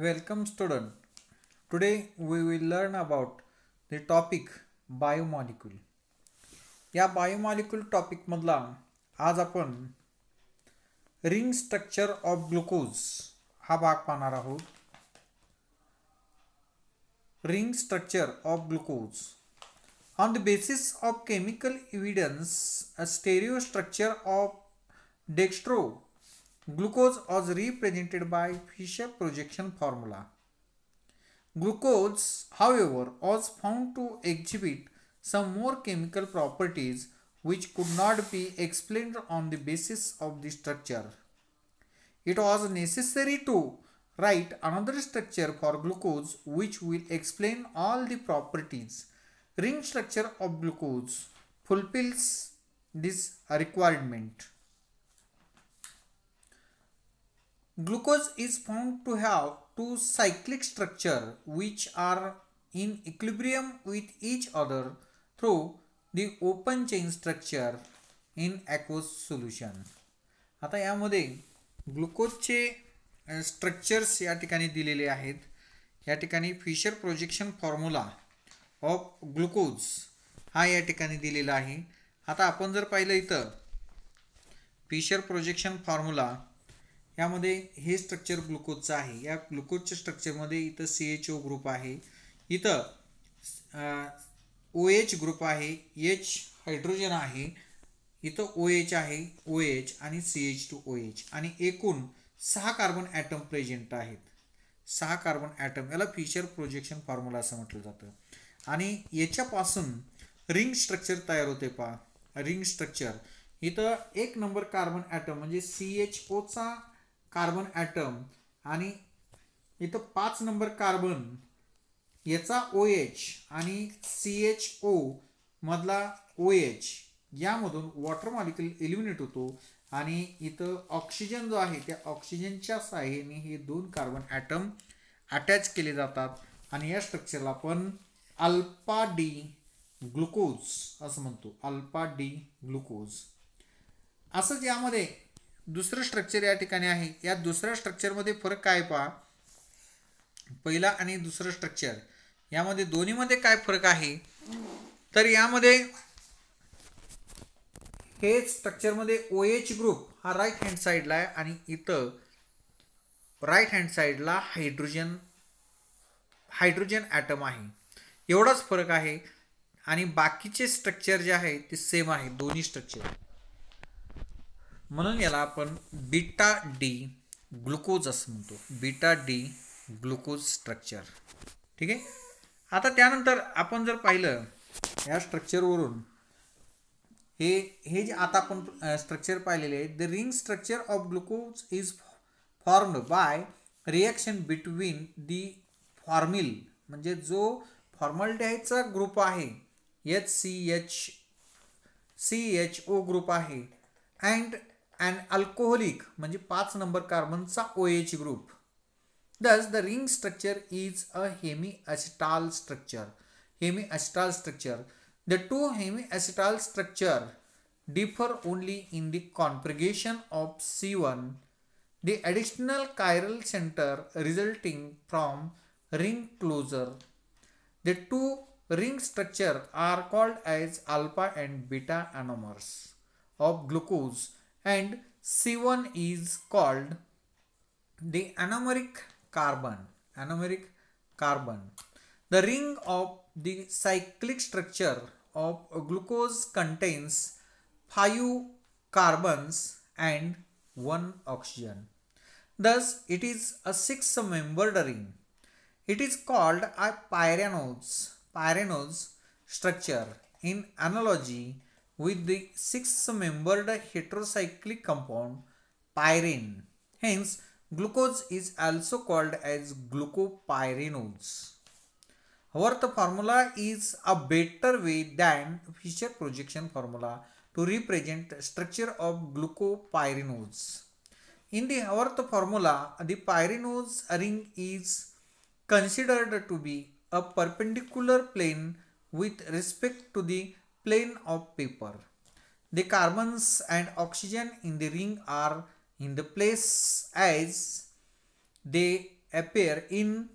Welcome student today we will learn about the topic biomolecule या biomolecule टॉपिकमधला आज आपण ring structure of glucose हा भाग पाहणार आहोत ring structure of glucose on the basis of chemical evidence a stereo structure of dextro Glucose was represented by Fischer projection formula. Glucose, however, was found to exhibit some more chemical properties which could not be explained on the basis of the structure. It was necessary to write another structure for glucose which will explain all the properties. Ring structure of glucose fulfills this requirement. Glucose is found to have two cyclic structure which are in equilibrium with each other through the open chain structure in aqueous solution आता यामध्ये ग्लुकोजचे structures या ठिकाणी दिलेले आहेत या ठिकाणी Fisher projection formula of glucose हा या ठिकाणी दिलेला आहे आता आपण जर पाहिलं इथं फिशर प्रोजेक्शन फॉर्म्युला यामध्ये हे स्ट्रक्चर ग्लुकोजचं आहे या ग्लुकोजच्या स्ट्रक्चरमध्ये इथं सी एच ओ ग्रुप आहे इथं ओ एच ग्रुप आहे एच हायड्रोजन आहे इथं ओ एच आहे ओ एच आणि C H two O H आणि एकूण सहा कार्बन ॲटम प्रेझेंट आहेत सहा कार्बन ॲटम याला फिशर प्रोजेक्शन फॉर्म्युला असं म्हटलं जातं आणि याच्यापासून रिंग स्ट्रक्चर तयार होते पा रिंग स्ट्रक्चर इथं एक नंबर कार्बन ॲटम म्हणजे सी एच ओचा कार्बन ॲटम आणि इथं पाच नंबर कार्बन याचा ओ एच आणि सी एच ओ मधला ओ एच यामधून वॉटर मॉलिक्युल एलिमिनेट होतो आणि इथं ऑक्सिजन जो आहे त्या ऑक्सिजनच्या साहाय्याने हे दोन कार्बन ॲटम अटॅच केले जातात आणि या स्ट्रक्चरला आपण अल्पा डी ग्लुकोज असं म्हणतो अल्पा डी ग्लुकोज असंच यामध्ये दुसरं स्ट्रक्चर या ठिकाणी आहे या दुसऱ्या स्ट्रक्चरमध्ये फरक काय पहा पहिला आणि दुसरं स्ट्रक्चर यामध्ये दोन्हीमध्ये काय फरक आहे तर यामध्ये हे स्ट्रक्चरमध्ये ओ एच ग्रुप हा राईट हँड साईडला आहे आणि इथं राईट हँड साईडला हायड्रोजन हायड्रोजन ॲटम आहे एवढाच फरक आहे आणि बाकीचे स्ट्रक्चर जे आहे ते सेम आहे दोन्ही स्ट्रक्चर म्हणून याला आपण बीटा डी ग्लुकोज असं म्हणतो बीटा डी ग्लुकोज स्ट्रक्चर ठीक आहे आता त्यानंतर आपण जर पाहिलं या स्ट्रक्चरवरून हे हे जे आता आपण स्ट्रक्चर पाहिलेले आहे the ring structure of glucose is formed by reaction between the formal म्हणजे जो फॉर्मलडाईचा ग्रुप आहे H C H C H ओ ग्रुप आहे अँड and alcoholic म्हणजे five number carbon O OH group. Thus, the ring structure is a hemiacetal structure. Hemiacetal structure. The two hemiacetal structure differ only in the conformation of C1, the additional chiral center resulting from ring closure. The two ring structure are called as alpha and beta anomers of glucose and C1 is called the anomeric carbon. Anomeric carbon. The ring of the cyclic structure of glucose contains 5 carbons and 1 oxygen. Thus, it is a six-membered ring. It is called a pyranose, pyranose structure in analogy with the six-membered heterocyclic compound pyrene. Hence, glucose is also called as glucopyranose. However, the formula is a better way than Fischer projection formula to represent structure of glucopyranose. In the Haworth formula, the pyranose ring is considered to be a perpendicular plane with respect to the plane of paper. The carbons and oxygen in the ring are in the place as they appear in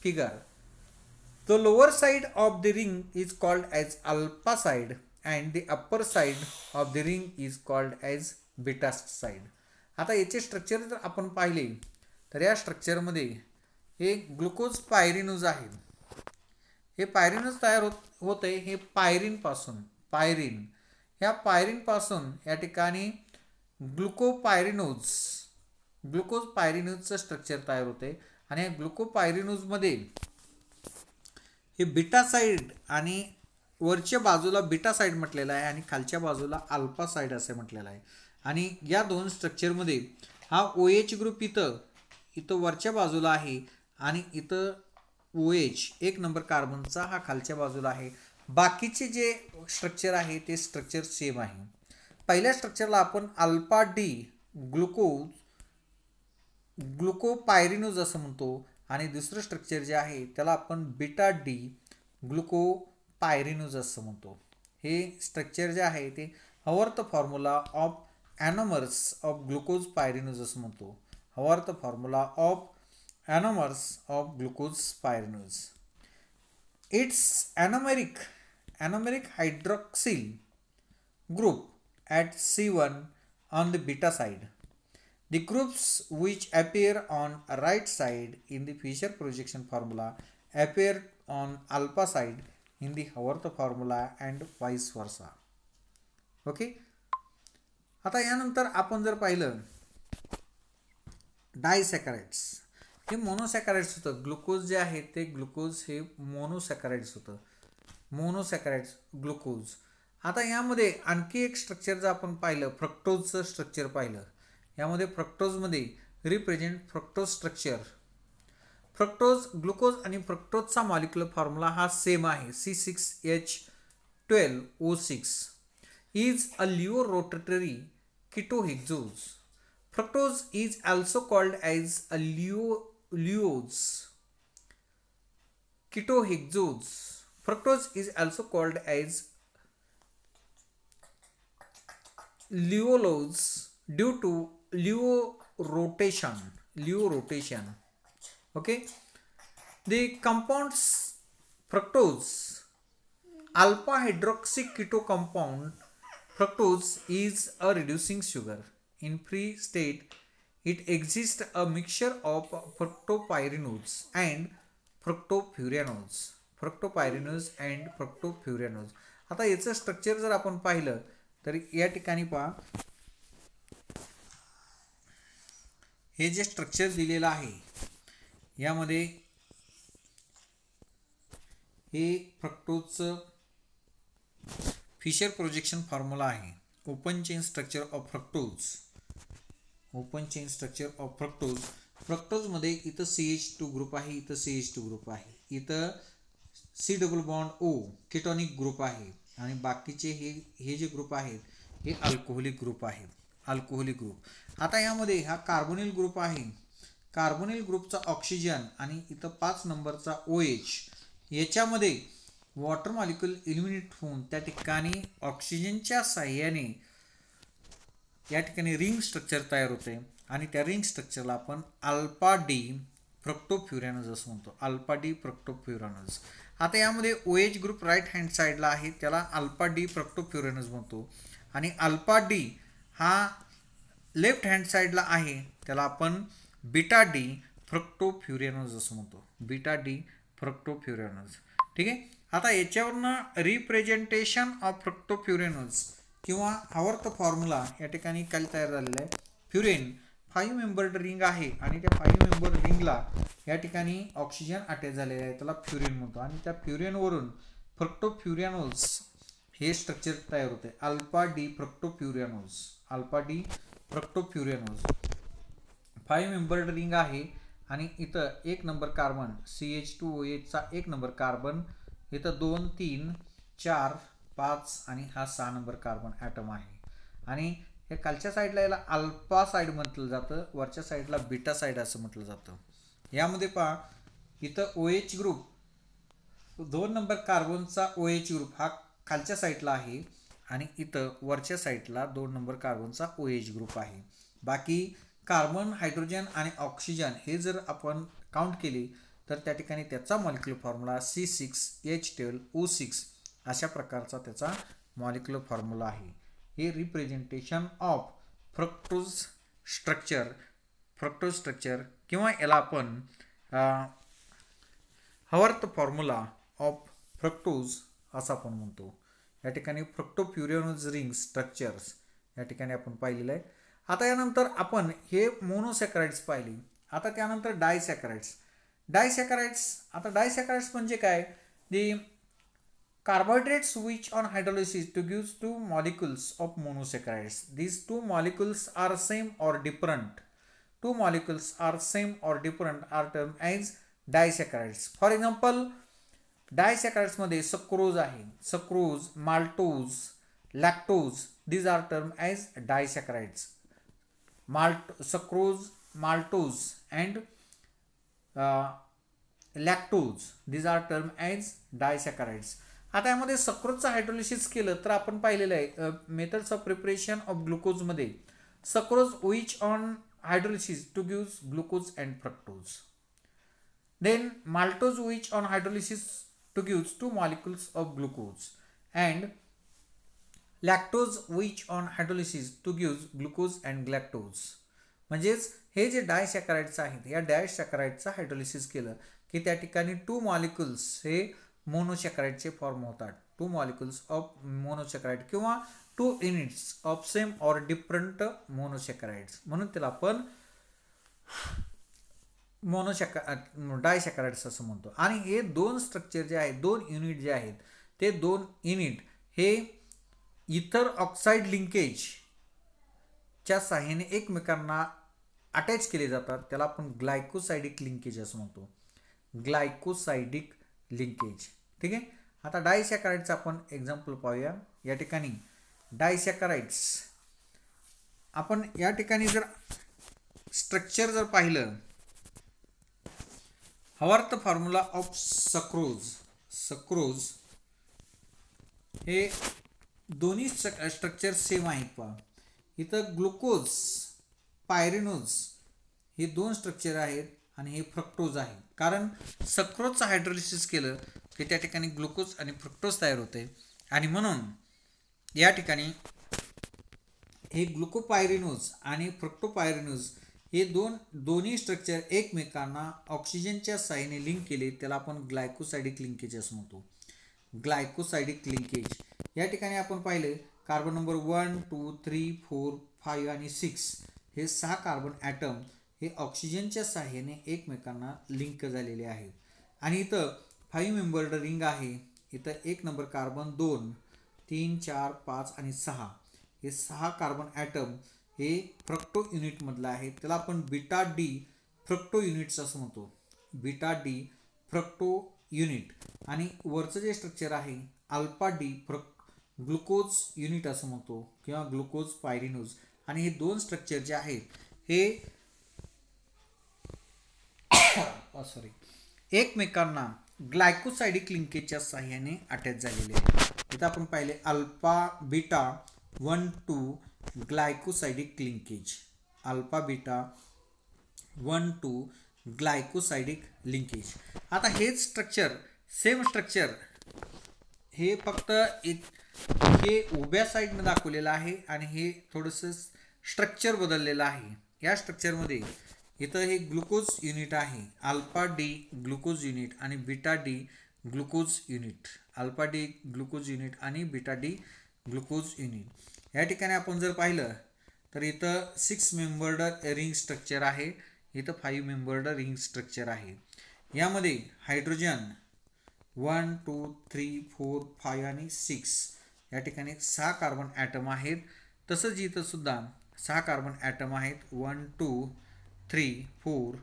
figure. The lower side of the ring is called as alpha side and the upper side of the ring is called as beta side. आता याचे structure जर आपण पाहिले तर या स्ट्रक्चरमध्ये हे glucose पायरिनोज आहे हे पायरीनच तयार होत होते हे पायरीनपासून पायरीन ह्या पायरीनपासून या ठिकाणी ग्लुकोपायरिनोज ग्लुकोज पायरिनोजचं स्ट्रक्चर तयार होते आणि या ग्लुकोपायरिनोजमध्ये हे साईड आणि वरच्या बाजूला बिटासाईड म्हटलेलं आहे आणि खालच्या बाजूला अल्पासाईड असे म्हटलेलं आहे आणि या दोन स्ट्रक्चरमध्ये हा ओ एच ग्रुप इथं इथं वरच्या बाजूला आहे आणि इथं ओ OH, एच एक नंबर कार्बनचा हा खालच्या बाजूला आहे बाकीचे जे स्ट्रक्चर आहे ते स्ट्रक्चर सेम आहे पहिल्या स्ट्रक्चरला आपण अल्पा डी ग्लुकोज ग्लुकोपायरिनोज असं म्हणतो आणि दुसरं स्ट्रक्चर जे आहे त्याला आपण बिटा डी ग्लुकोपायरिनोज असं म्हणतो हे स्ट्रक्चर जे आहे ते Haworth formula of anomers of glucose pyranose असं म्हणतो Haworth formula of anomers of glucose pyranose. Its anomeric, anomeric hydroxyl group at C1 on the beta side. The groups which appear on right side in the Fischer projection formula appear on alpha side in the Haworth formula and vice versa. Okay. आता यानंतर आपण जर पाहिलं डायसॅकराइड्स हे मोनोसॅकराइड्स होतं glucose जे आहे ते ग्लुकोज हे मोनोसॅकराइड्स होतं मोनोसॅकराइड्स ग्लुकोज आता यामध्ये आणखी एक स्ट्रक्चर जर आपण पाहिलं फ्रक्टोजचं स्ट्रक्चर पाहिलं यामध्ये फ्रक्टोजमध्ये represent fructose structure fructose glucose आणि फ्रक्टोजचा मॉलिक्युलर फॉर्म्युला हा सेम आहे C six H twelve O six is a laevo rotatory ketohexose fructose is also called as a laevo oleodes, ketohexodes. Fructose is also called as leuolose due to leuorotation. rotation. Okay. The compounds fructose, alpha hydroxy keto compound, fructose is a reducing sugar in free state It exists a mixture of fructopyranose and fructofuranones. Fructopyranose and fructofuranones. आता याचं structure जर आपण पाहिलं तर या ठिकाणी पहा हे जे स्ट्रक्चर दिलेलं आहे यामध्ये हे फ्रक्टोजचं फिशर प्रोजेक्शन फॉर्म्युला आहे open chain structure of fructose open chain structure of fructose फ्रक्टोजमध्ये इथं सी एच टू ग्रुप आहे इथं सी एच टू ग्रुप आहे इथं C double bond O ketonic group आहे आणि बाकीचे हे हे जे ग्रुप आहेत हे अल्कोहोलिक ग्रुप आहेत अल्कोहोलिक ग्रुप आता यामध्ये हा कार्बोनिल ग्रुप आहे कार्बोनिल ग्रुपचा ऑक्सिजन आणि इथं पाच नंबरचा ओ एच याच्यामध्ये वॉटर मॉलिक्युल इलिमिनेट होऊन त्या ठिकाणी ऑक्सिजनच्या साह्याने या ठिकाणी रिंग स्ट्रक्चर तयार होते आणि त्या रिंग स्ट्रक्चरला आपण अल्पा डी फ्रक्टोफ्युरॅनज असं म्हणतो अल्पा डी फ्रक्टोफ्युरॅनज आता यामध्ये O H group right hand साईडला आहे त्याला अल्पा डी फ्रक्टोफ्युरॅनज म्हणतो आणि अल्पा डी हा लेफ्ट हँड साईडला आहे त्याला आपण बीटा डी फ्रक्टोफ्युरॅनज असं म्हणतो बीटा डी फ्रक्टोफ्युरॅनज ठीक आहे आता याच्यावरनं रिप्रेझेंटेशन ऑफ फ्रक्टोफ्युरॅनज किंवा आवर्त फॉर्म्युला या ठिकाणी काही तयार झालेला आहे फ्युरेन फाईव्ह मेंबर्ड रिंग आहे आणि त्या फाईव्ह मेंबर रिंगला या ठिकाणी ऑक्सिजन अटॅच झालेला आहे त्याला फ्युरेन म्हणतो आणि त्या फ्रक्टो फ्रक्टोफ्युरॅनोल्स हे स्ट्रक्चर तयार होते अल्पा D fructofuranose alpha D fructofuranose five membered ring आहे आणि इथं एक number carbon C H two O एचचा एक नंबर कार्बन इथं दोन तीन चार पाच आणि हा सहा नंबर कार्बन ॲटम आहे आणि हे खालच्या साईडला याला अल्फा साईड म्हटलं जातं वरच्या साईडला बीटा साईड असं म्हटलं जातं यामध्ये पहा इथं ओ एच ग्रुप दोन नंबर कार्बनचा ओ एच ग्रुप हा खालच्या साईडला आहे आणि इथं वरच्या साईडला दोन नंबर कार्बनचा ओ एच ग्रुप आहे बाकी कार्बन हायड्रोजन आणि ऑक्सिजन हे जर आपण काउंट केले तर त्या ठिकाणी त्याचा molecular formula C six H twelve O six अशा प्रकारचा त्याचा मॉलिक्युलर फॉर्म्युला आहे हे representation of fructose structure fructose structure किंवा याला आपण हवर्त फॉर्म्युला ऑफ फ्रक्टोज असं आपण म्हणतो या ठिकाणी फ्रक्टोप्युरिओनोज रिंग स्ट्रक्चर्स या ठिकाणी आपण पाहिलेलं आहे आता यानंतर आपण हे मोनोसॅकराइड्स पाहिले आता त्यानंतर डायसॅकराइड्स डायसॅकराइड्स आता डायसॅकराइड्स म्हणजे काय the Carbohydrates switch on hydrolysis to give two molecules of monosaccharides. These two molecules are same or different. Two molecules are same or different are termed as disaccharides. For example, disaccharides मध्ये sucrose sucrose, maltose lactose these are termed as disaccharides disaccharides malt sucrose maltose and lactose. These are termed as disaccharides. आता यामध्ये सक्रोजचं hydrolysis केलं तर आपण पाहिलेलं आहे methods of preparation of ग्लुकोजमध्ये sucrose which on hydrolysis to gives glucose and fructose then maltose which on hydrolysis to gives two molecules of glucose and lactose which on hydrolysis to gives glucose and galactose म्हणजेच हे जे डायसॅकराईडचं आहेत या डायसॅकराईडचं hydrolysis केलं की त्या ठिकाणी two molecules हे मोनोसेक्राईडचे फॉर्म होतात टू मॉलिक्युल्स ऑफ मोनोसेकराइड किंवा two units of same or different monosaccharides म्हणून त्याला आपण मोनोसेक्रा डायसेक्राईड्स असं म्हणतो आणि हे दोन स्ट्रक्चर जे आहेत दोन युनिट जे आहेत ते दोन युनिट हे इतर ऑक्साईड लिंकेजच्या साह्याने एकमेकांना अटॅच केले जातात त्याला आपण ग्लायकोसायडिक लिंकेज असं म्हणतो ग्लायकोसायडिक लिंकेज ठीक आहे आता डायसॅकराईडचं आपण एक्झाम्पल पाहूया या ठिकाणी डायसॅकराईड्स आपण या ठिकाणी जर स्ट्रक्चर जर पाहिलं Haworth formula of sucrose sucrose हे दोन्ही स्ट्रक्चर सेम आहेत पहा इथं ग्लुकोज पायरिनोज हे दोन स्ट्रक्चर आहेत आणि हे फ्रक्टोज आहे कारण सक्रोजचं हायड्रोलिसिस केलं की त्या ठिकाणी ग्लुकोज आणि फ्रक्टोज तयार होते आणि म्हणून या ठिकाणी हे ग्लुकोपायरिनोज आणि फ्रक्टोपायरिनोज हे दोन दोन्ही स्ट्रक्चर एकमेकांना ऑक्सिजनच्या साईने लिंक केले त्याला आपण ग्लायकोसायडिक लिंकेज असं म्हणतो ग्लायकोसायडिक लिंकेज या ठिकाणी आपण पाहिलं carbon number one two three four five आणि सिक्स हे सहा कार्बन ॲटम हे ऑक्सिजनच्या सहाय्याने एकमेकांना लिंक झालेले आहे आणि इथं फाईव्ह मेंबर्ड रिंग आहे इथं एक नंबर कार्बन दोन तीन चार पाच आणि सहा हे सहा कार्बन ॲटम हे फ्रक्टो युनिटमधलं आहे त्याला आपण बिटा डी फ्रक्टो युनिट्स असं म्हणतो बिटा डी फ्रक्टो युनिट आणि वरचं जे स्ट्रक्चर आहे अल्पा डी फ्रक ग्लुकोज युनिट असं म्हणतो किंवा ग्लुकोज पायरिनोज आणि हे दोन स्ट्रक्चर जे आहेत हे सॉरी oh, एकमेकांना ग्लायकोसायडिक लिंकेजच्या साह्याने अटॅच झालेले आहे इथं आपण पाहिले alpha beta one two glycosidic linkage alpha beta one two glycosidic linkage आता हेच स्ट्रक्चर सेम स्ट्रक्चर हे फक्त एक हे उभ्या साईडनं दाखवलेलं आहे आणि हे थोडंसं स्ट्रक्चर बदललेलं आहे या स्ट्रक्चरमध्ये इथं हे ग्लुकोज युनिट आहे अल्फा डी ग्लुकोज युनिट आणि beta D glucose unit alpha D glucose unit आणि बीटा डी ग्लुकोज युनिट या ठिकाणी आपण जर पाहिलं तर इथं सिक्स मेंबर्ड रिंग स्ट्रक्चर आहे इथं फाईव्ह मेंबर्ड रिंग स्ट्रक्चर आहे यामध्ये hydrogen one two three four five आणि सिक्स या ठिकाणी सहा कार्बन ॲटम आहेत तसंच इथंसुद्धा सहा कार्बन ॲटम आहेत one two three four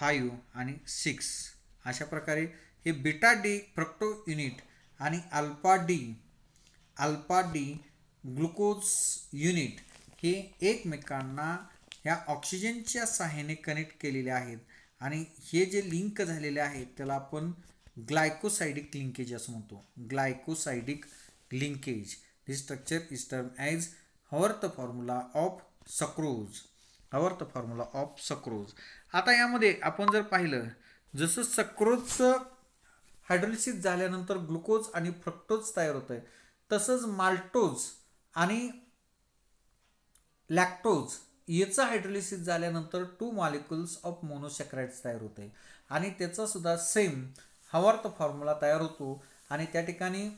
five आणि सिक्स अशा प्रकारे हे बिटा डी फ्रक्टो युनिट आणि अल्पा डी अल्पा डी ग्लुकोज युनिट हे एकमेकांना ह्या ऑक्सिजनच्या सहाय्याने कनेक्ट केलेले आहेत आणि हे जे लिंक झालेले आहेत त्याला आपण ग्लायकोसायडिक लिंकेज असं म्हणतो glycosidic linkage this structure is term as Haworth formula of sucrose Haworth formula of sucrose आता यामध्ये आपण जर पाहिलं जसं सक्रोजचं हायड्रोलिसिस झाल्यानंतर ग्लुकोज आणि फ्रक्टोज तयार होते आहे तसंच माल्टोज आणि लॅक्टोज याचं हायड्रोलिसिस झाल्यानंतर टू मॉलिक्युल्स ऑफ मोनोसेक्राइड्स तयार होते आणि सुद्धा सेम हवार्थ फॉर्म्युला तयार होतो आणि त्या ठिकाणी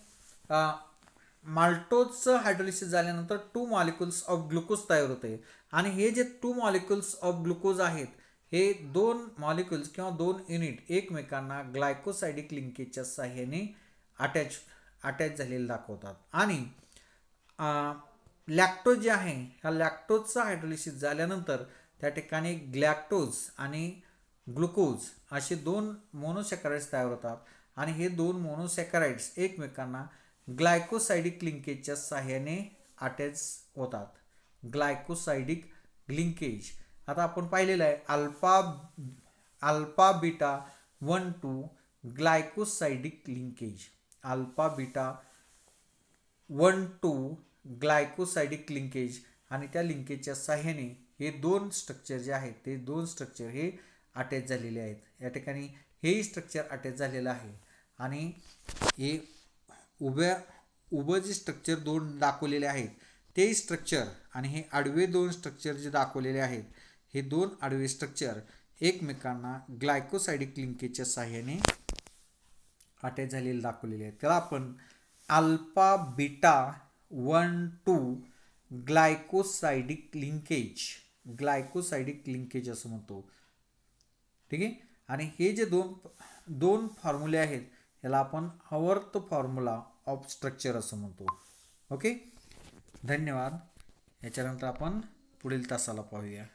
माल्टोजचं हायड्रोलिसिस झाल्यानंतर टू मॉलिक्युल्स ऑफ ग्लुकोज तयार होते आणि हे जे टू मॉलिक्युल्स ऑफ ग्लुकोज आहेत हे दोन मॉलिक्युल्स किंवा दोन युनिट एकमेकांना ग्लायकोसायडिक लिंकेजच्या साह्याने अटॅच अटॅच झालेले दाखवतात आणि लॅक्टोज जे आहे ह्या लॅक्टोजचा हायड्रोलिसिस झाल्यानंतर त्या ठिकाणी ग्लॅक्टोज आणि ग्लुकोज असे दोन मोनोसॅकराइड्स तयार होतात आणि हे दोन मोनोसॅकराइड्स एकमेकांना ग्लायकोसायडिक लिंकेजच्या साह्याने अटॅच होतात ग्लायकोसाइडिक लिंकेज आता आपण पाहिलेलं आहे alpha alpha beta one two glycosidic linkage alpha beta one two glycosidic linkage आणि त्या लिंकेजच्या सहाय्याने हे दोन स्ट्रक्चर जे आहेत ते दोन स्ट्रक्चर हे अटॅच झालेले आहेत या ठिकाणी हेही स्ट्रक्चर अटॅच झालेलं आहे आणि हे उभ्या उभं जे स्ट्रक्चर दोन दाखवलेले आहेत ते स्ट्रक्चर आणि हे आडवे दोन स्ट्रक्चर जे दाखवलेले आहेत हे दोन आडवे स्ट्रक्चर एकमेकांना ग्लायकोसायडिक लिंकेजच्या साह्याने अटॅच झालेले दाखवलेले आहेत त्याला आपण alpha beta one two glycosidic linkage glycosidic linkage असं म्हणतो ठीक आहे आणि हे जे दोन दोन फॉर्म्युले आहेत याला आपण आवर्त फॉर्म्युला ऑफ स्ट्रक्चर असं म्हणतो ओके धन्यवाद याच्यानंतर आपण पुढील तासाला पाहूया